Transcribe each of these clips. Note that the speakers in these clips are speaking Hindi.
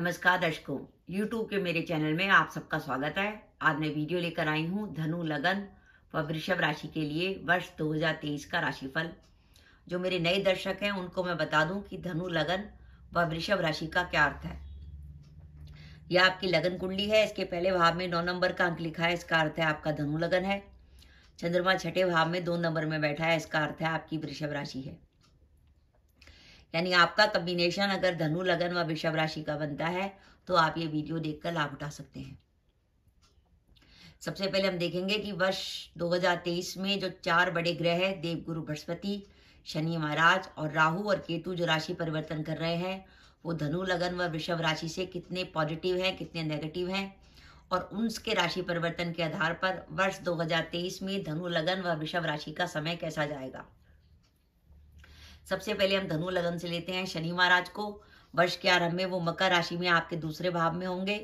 नमस्कार दर्शकों यूट्यूब के मेरे चैनल में आप सबका स्वागत है आज मैं वीडियो लेकर आई हूँ धनु लगन व वृषभ राशि के लिए वर्ष 2023 का राशिफल जो मेरे नए दर्शक हैं उनको मैं बता दूं कि धनु लगन व वृषभ राशि का क्या अर्थ है यह आपकी लगन कुंडली है इसके पहले भाव में नौ नंबर का अंक लिखा है इसका अर्थ है आपका धनु लगन है चंद्रमा छठे भाव में दो नंबर में बैठा है इसका अर्थ है आपकी वृषभ राशि है यानी आपका कम्बिनेशन अगर धनु लगन व वृषभ राशि का बनता है तो आप ये वीडियो देखकर लाभ उठा सकते हैं सबसे पहले हम देखेंगे कि वर्ष 2023 में जो चार बड़े ग्रह देव गुरु बृहस्पति शनि महाराज और राहु और केतु जो राशि परिवर्तन कर रहे हैं वो धनु लगन व वृषभ राशि से कितने पॉजिटिव हैं कितने नेगेटिव हैं और उनके राशि परिवर्तन के आधार पर वर्ष 2023 में धनु लगन व वृषभ राशि का समय कैसा जाएगा सबसे पहले हम धनु लगन से लेते हैं शनि महाराज को वर्ष के आरंभ में वो मकर राशि में आपके दूसरे भाव में होंगे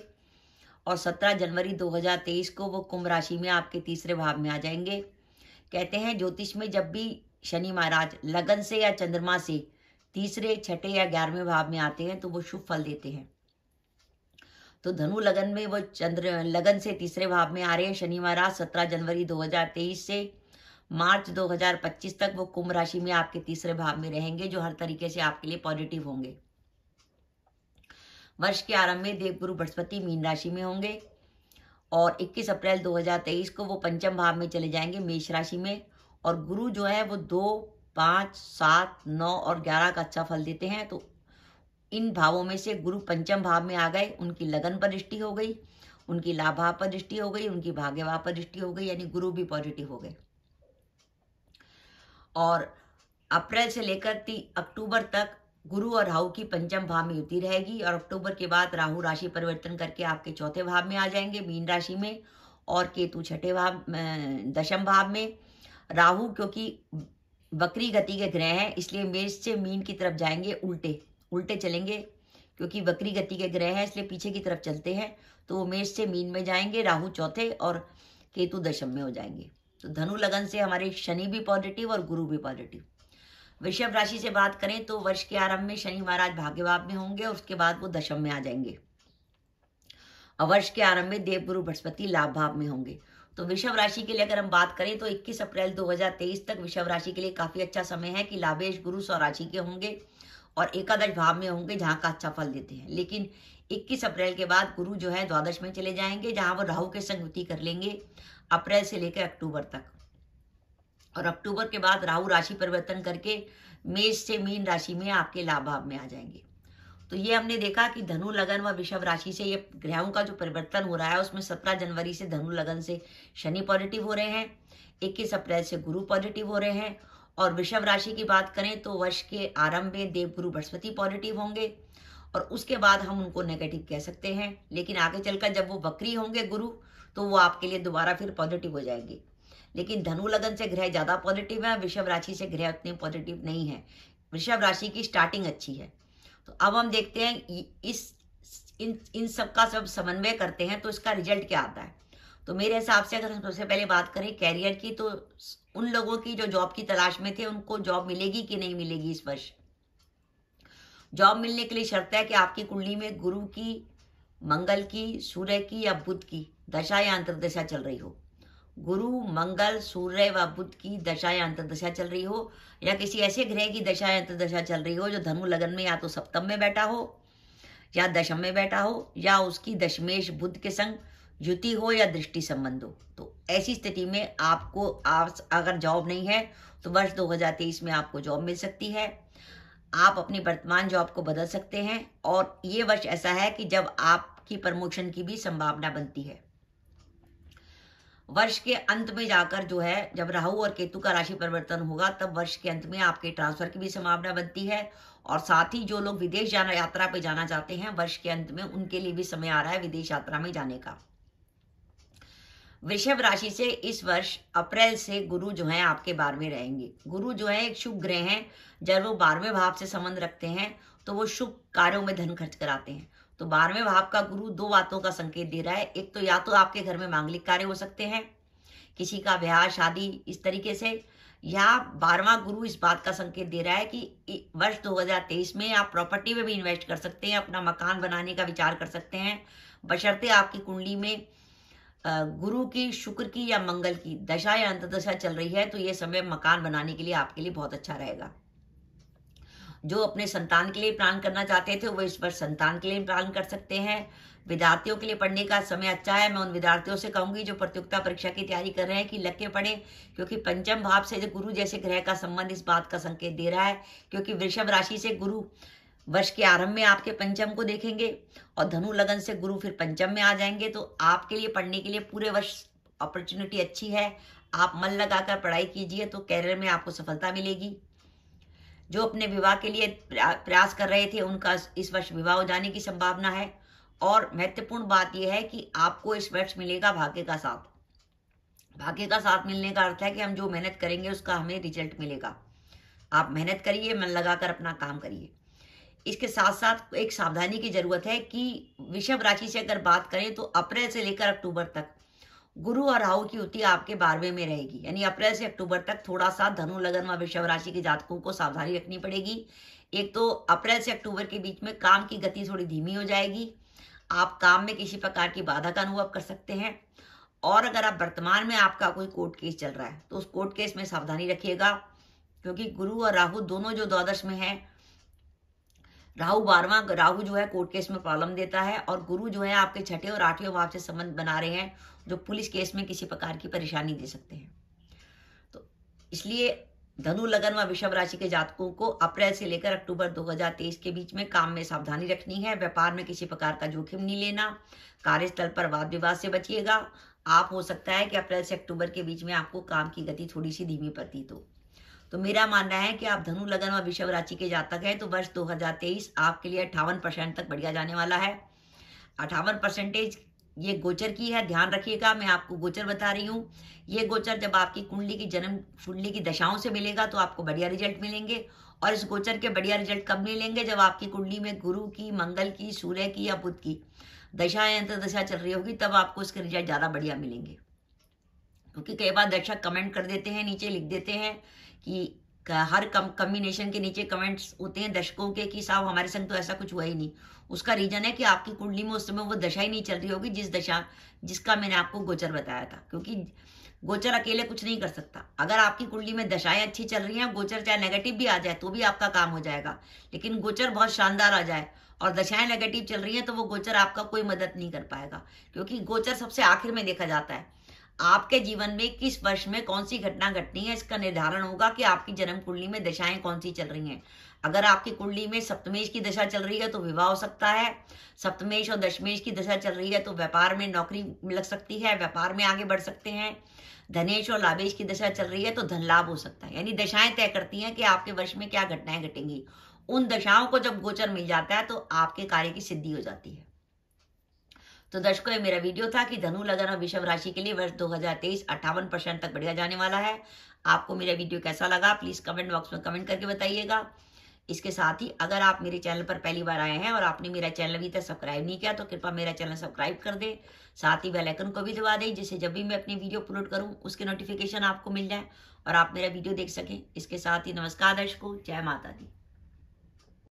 और 17 जनवरी 2023 को वो कुंभ राशि में आपके तीसरे भाव में आ जाएंगे कहते हैं ज्योतिष में जब भी शनि महाराज लगन से या चंद्रमा से तीसरे छठे या ग्यारहवें भाव में आते हैं तो वो शुभ फल देते हैं तो धनु लगन में वो चंद्र लगन से तीसरे भाव में आ रहे हैं शनि महाराज सत्रह जनवरी 2023 से मार्च 2025 तक वो कुंभ राशि में आपके तीसरे भाव में रहेंगे जो हर तरीके से आपके लिए पॉजिटिव होंगे वर्ष के आरंभ में देवगुरु बृहस्पति मीन राशि में होंगे और 21 अप्रैल 2023 को वो पंचम भाव में चले जाएंगे मेष राशि में और गुरु जो है वो दो पाँच सात नौ और ग्यारह का अच्छा फल देते हैं तो इन भावों में से गुरु पंचम भाव में आ गए उनकी लगन पर दृष्टि हो गई उनकी लाभाव पर दृष्टि हो गई उनकी भाग्यभाव पर दृष्टि हो गई यानी गुरु भी पॉजिटिव हो गए और अप्रैल से लेकर तीन अक्टूबर तक गुरु और राहु की पंचम भाव में युति रहेगी और अक्टूबर के बाद राहु राशि परिवर्तन करके आपके चौथे भाव में आ जाएंगे मीन राशि में और केतु छठे भाव दशम भाव में राहु क्योंकि वक्री गति के ग्रह हैं इसलिए मेष से मीन की तरफ जाएंगे उल्टे उल्टे चलेंगे क्योंकि वक्री गति के ग्रह हैं इसलिए पीछे की तरफ चलते हैं तो वो मेष से मीन में जाएंगे राहु चौथे और केतु दशम में हो जाएंगे तो धनु लगन से हमारे शनि भी पॉजिटिव और गुरु भी पॉजिटिव वृषभ राशि से बात करें तो वर्ष के आरंभ में शनि महाराज भाग्यवाद में होंगे और उसके बाद वो दशम में आ जाएंगे और वर्ष के आरंभ में देव गुरु बृहस्पति लाभ भाव में होंगे तो वृषभ राशि के लिए अगर हम बात करें तो 21 अप्रैल 2023 तक वृषभ राशि के लिए काफी अच्छा समय है कि लाभेश गुरु स्वराशि के होंगे और एकादश भाव में होंगे जहां का अच्छा फल देते हैं लेकिन 21 अप्रैल के बाद गुरु जो है द्वादश में चले जाएंगे जहां वो राहु के संग युति कर लेंगे अप्रैल से लेकर अक्टूबर तक और अक्टूबर के बाद राहु राशि परिवर्तन करके मेष से मीन राशि में आपके लाभाव में आ जाएंगे तो ये हमने देखा कि धनु लगन व विषभ राशि से ये ग्रहों का जो परिवर्तन हो रहा है उसमें सत्रह जनवरी से धनु लगन से शनि पॉजिटिव हो रहे हैं इक्कीस अप्रैल से गुरु पॉजिटिव हो रहे हैं और वृषभ राशि की बात करें तो वर्ष के आरंभ में देव गुरु बृहस्पति पॉजिटिव होंगे और उसके बाद हम उनको नेगेटिव कह सकते हैं लेकिन आगे चलकर जब वो बकरी होंगे गुरु तो वो आपके लिए दोबारा फिर पॉजिटिव हो जाएगी लेकिन धनु लगन से ग्रह ज़्यादा पॉजिटिव है वृषभ राशि से ग्रह उतने पॉजिटिव नहीं है वृषभ राशि की स्टार्टिंग अच्छी है तो अब हम देखते हैं इस इन इन सब का सब समन्वय करते हैं तो इसका रिजल्ट क्या आता है तो मेरे हिसाब से अगर हम सबसे पहले बात करें कैरियर की तो उन लोगों की जो जॉब की तलाश में थे उनको जॉब मिलेगी कि नहीं मिलेगी इस वर्ष जॉब मिलने के लिए शर्त है कि आपकी कुंडली में गुरु की मंगल की सूर्य की या बुद्ध की दशा या अंतर्दशा चल रही हो गुरु मंगल सूर्य व बुद्ध की दशा या अंतर्दशा चल रही हो या किसी ऐसे ग्रह की दशा या अंतर्दशा चल रही हो जो धनु लगन में या तो सप्तम में बैठा हो या दशम में बैठा हो या उसकी दशमेश बुद्ध के संग युति हो या दृष्टि संबंध हो तो ऐसी स्थिति में आपको आप अगर जॉब नहीं है तो वर्ष 2023 में आपको जॉब मिल सकती है आप अपनी वर्तमान जॉब को बदल सकते हैं और ये वर्ष ऐसा है कि जब आपकी प्रमोशन की भी संभावना बनती है वर्ष के अंत में जाकर जो है जब राहु और केतु का राशि परिवर्तन होगा तब वर्ष के अंत में आपके ट्रांसफर की भी संभावना बनती है और साथ ही जो लोग विदेश जाना यात्रा पे जाना चाहते हैं वर्ष के अंत में उनके लिए भी समय आ रहा है विदेश यात्रा में जाने का वृषभ राशि से इस वर्ष अप्रैल से गुरु जो है आपके बारहवें रहेंगे गुरु जो है एक शुभ ग्रह है जब वो बारहवें भाव से संबंध रखते हैं तो वो शुभ कार्यों में धन खर्च कराते हैं तो बारहवें भाव का गुरु दो बातों का संकेत दे रहा है एक तो या तो आपके घर में मांगलिक कार्य हो सकते हैं किसी का ब्याह शादी इस तरीके से या बारहवा गुरु इस बात का संकेत दे रहा है कि वर्ष 2023 में आप प्रॉपर्टी में भी इन्वेस्ट कर सकते हैं अपना मकान बनाने का विचार कर सकते हैं बशर्ते आपकी कुंडली में गुरु की शुक्र की या मंगल की दशा या अंतदशा चल रही है तो ये समय मकान बनाने के लिए आपके लिए बहुत अच्छा रहेगा जो अपने संतान के लिए प्लान करना चाहते थे वो इस वर्ष संतान के लिए प्लान कर सकते हैं विद्यार्थियों के लिए पढ़ने का समय अच्छा है मैं उन विद्यार्थियों से कहूंगी जो प्रतियोगिता परीक्षा की तैयारी कर रहे हैं कि लग के पढ़े क्योंकि पंचम भाव से गुरु जैसे ग्रह का संबंध इस बात का संकेत दे रहा है क्योंकि वृषभ राशि से गुरु वर्ष के आरंभ में आपके पंचम को देखेंगे और धनु लगन से गुरु फिर पंचम में आ जाएंगे तो आपके लिए पढ़ने के लिए पूरे वर्ष अपॉर्चुनिटी अच्छी है आप मन लगाकर पढ़ाई कीजिए तो कैरियर में आपको सफलता मिलेगी जो अपने विवाह के लिए प्रयास कर रहे थे उनका इस वर्ष विवाह हो जाने की संभावना है और महत्वपूर्ण बात यह है कि आपको इस वर्ष मिलेगा भाग्य का साथ भाग्य का साथ मिलने का अर्थ है कि हम जो मेहनत करेंगे उसका हमें रिजल्ट मिलेगा आप मेहनत करिए मन लगाकर अपना काम करिए इसके साथ साथ एक सावधानी की जरूरत है कि विषभ राशि से अगर बात करें तो अप्रैल से लेकर अक्टूबर तक गुरु और राहु की युति आपके बारहवें में रहेगी यानी अप्रैल से अक्टूबर तक थोड़ा सा धनु लगन वृषभ राशि के जातकों को सावधानी रखनी पड़ेगी एक तो अप्रैल से अक्टूबर के बीच में काम की गति थोड़ी धीमी हो जाएगी आप काम में किसी प्रकार की बाधा का अनुभव कर सकते हैं और अगर आप वर्तमान में आपका कोई कोर्ट केस चल रहा है तो उस कोर्ट केस में सावधानी रखिएगा क्योंकि गुरु और राहु दोनों जो द्वादश में है राहु बारवा राहु जो है कोर्ट केस में प्रॉब्लम देता है और गुरु जो है आपके छठे और आठवें भाव से संबंध बना रहे हैं जो पुलिस केस में किसी प्रकार की परेशानी दे सकते हैं तो इसलिए धनु लगन व वृषभ राशि के जातकों को अप्रैल से लेकर अक्टूबर 2023 के बीच में काम में सावधानी रखनी है व्यापार में किसी प्रकार का जोखिम नहीं लेना कार्यस्थल पर वाद विवाद से बचिएगा आप हो सकता है कि अप्रैल से अक्टूबर के बीच में आपको काम की गति थोड़ी सी धीमी प्रतीत हो तो मेरा मानना है कि आप धनु लगन और विषभ राशि के जातक हैं तो वर्ष 2023 आपके लिए अट्ठावन परसेंट तक बढ़िया जाने वाला है अठावन परसेंटेज ये गोचर की है ध्यान रखिएगा मैं आपको गोचर बता रही हूँ ये गोचर जब आपकी कुंडली की जन्म कुंडली की दशाओं से मिलेगा तो आपको बढ़िया रिजल्ट मिलेंगे और इस गोचर के बढ़िया रिजल्ट कब मिलेंगे जब आपकी कुंडली में गुरु की मंगल की सूर्य की या बुद्ध की दशा या दशा चल रही होगी तब आपको इसके रिजल्ट ज़्यादा बढ़िया मिलेंगे क्योंकि कई बार दर्शक कमेंट कर देते हैं नीचे लिख देते हैं कि हर कम कम्बिनेशन के नीचे कमेंट्स होते हैं दर्शकों के कि साहब हमारे संग तो ऐसा कुछ हुआ ही नहीं उसका रीजन है कि आपकी कुंडली में उस समय वो दशा ही नहीं चल रही होगी जिस दशा जिसका मैंने आपको गोचर बताया था क्योंकि गोचर अकेले कुछ नहीं कर सकता अगर आपकी कुंडली में दशाएं अच्छी चल रही हैं गोचर चाहे नेगेटिव भी आ जाए तो भी आपका काम हो जाएगा लेकिन गोचर बहुत शानदार आ जाए और दशाएं नेगेटिव चल रही हैं तो वो गोचर आपका कोई मदद नहीं कर पाएगा क्योंकि गोचर सबसे आखिर में देखा जाता है आपके जीवन में किस वर्ष में कौन सी घटना घटनी है इसका निर्धारण होगा कि आपकी जन्म कुंडली में दशाएं कौन सी चल रही हैं अगर आपकी कुंडली में सप्तमेश की दशा चल रही है तो विवाह हो सकता है सप्तमेश और दशमेश की दशा चल रही है तो व्यापार में नौकरी लग सकती है व्यापार में आगे बढ़ सकते हैं धनेश और लाभेश की दशा चल रही है तो धन लाभ हो सकता है यानी दशाएं तय करती हैं कि आपके वर्ष में क्या घटनाएं घटेंगी उन दशाओं को जब गोचर मिल जाता है तो आपके कार्य की सिद्धि हो जाती है तो दर्शकों ये मेरा वीडियो था कि धनु लगन और विषम राशि के लिए वर्ष 2023 अट्ठावन परसेंट तक बढ़िया जाने वाला है आपको मेरा वीडियो कैसा लगा प्लीज कमेंट बॉक्स में कमेंट करके बताइएगा इसके साथ ही अगर आप मेरे चैनल पर पहली बार आए हैं और आपने मेरा चैनल अभी तक सब्सक्राइब नहीं किया तो कृपया मेरा चैनल सब्सक्राइब कर दें साथ ही बेल आइकन को भी दबा दें जिससे जब भी मैं अपनी वीडियो अपलोड करूं उसके नोटिफिकेशन आपको मिल जाए और आप मेरा वीडियो देख सकें इसके साथ ही नमस्कार दर्शकों जय माता दी